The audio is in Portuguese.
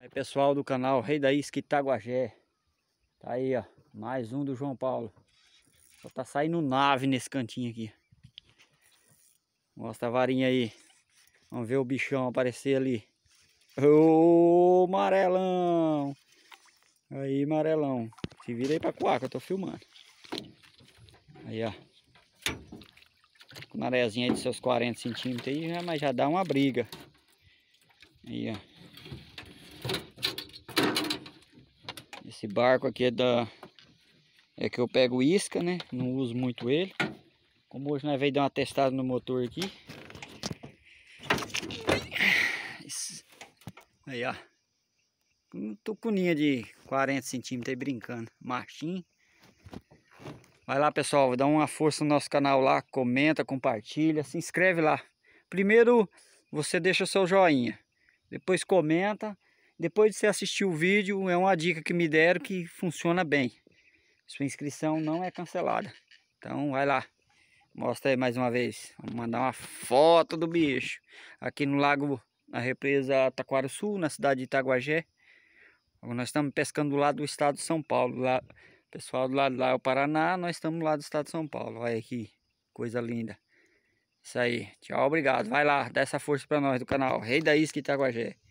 Aí pessoal do canal Rei da Isca Itaguajé. Tá aí, ó. Mais um do João Paulo. Só tá saindo nave nesse cantinho aqui. Mostra a varinha aí. Vamos ver o bichão aparecer ali. Ô, amarelão! Aí, amarelão. Se vira aí pra coar que eu tô filmando. Aí, ó. Com areazinha de seus 40 centímetros aí, né, mas já dá uma briga. Aí, ó. Esse barco aqui é da... É que eu pego isca, né? Não uso muito ele. Como hoje nós veio dar uma testada no motor aqui. Aí, ó. Um tucuninha de 40 centímetros aí brincando. Machinho. Vai lá, pessoal. Dá uma força no nosso canal lá. Comenta, compartilha. Se inscreve lá. Primeiro, você deixa o seu joinha. Depois comenta. Depois de você assistir o vídeo, é uma dica que me deram que funciona bem. Sua inscrição não é cancelada. Então vai lá. Mostra aí mais uma vez. Vou mandar uma foto do bicho. Aqui no lago, na represa Taquara Sul, na cidade de Itaguajé. Nós estamos pescando do lado do estado de São Paulo. Lá, pessoal do lado lá é o Paraná, nós estamos lá do estado de São Paulo. Olha aqui, coisa linda. Isso aí. Tchau, obrigado. Vai lá, dá essa força para nós do canal Rei da Isca Itaguajé.